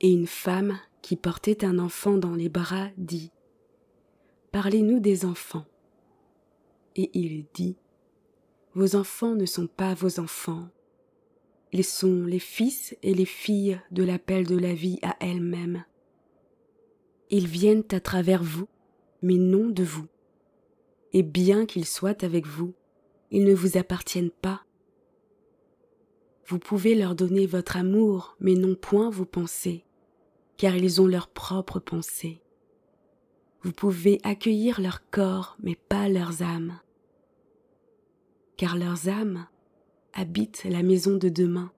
Et une femme qui portait un enfant dans les bras dit Parlez-nous des enfants. Et il dit Vos enfants ne sont pas vos enfants. Ils sont les fils et les filles de l'appel de la vie à elle-même. Ils viennent à travers vous, mais non de vous. Et bien qu'ils soient avec vous, ils ne vous appartiennent pas. Vous pouvez leur donner votre amour, mais non point vos pensées car ils ont leurs propres pensées. Vous pouvez accueillir leur corps, mais pas leurs âmes, car leurs âmes habitent la maison de demain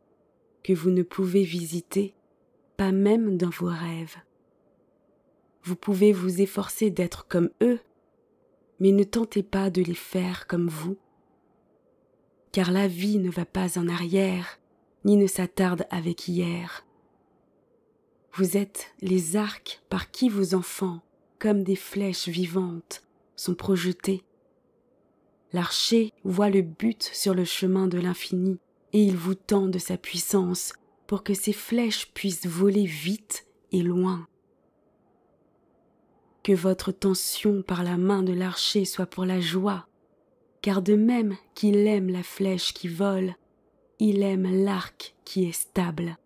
que vous ne pouvez visiter, pas même dans vos rêves. Vous pouvez vous efforcer d'être comme eux, mais ne tentez pas de les faire comme vous, car la vie ne va pas en arrière, ni ne s'attarde avec hier. Vous êtes les arcs par qui vos enfants, comme des flèches vivantes, sont projetés. L'archer voit le but sur le chemin de l'infini, et il vous tend de sa puissance pour que ses flèches puissent voler vite et loin. Que votre tension par la main de l'archer soit pour la joie, car de même qu'il aime la flèche qui vole, il aime l'arc qui est stable.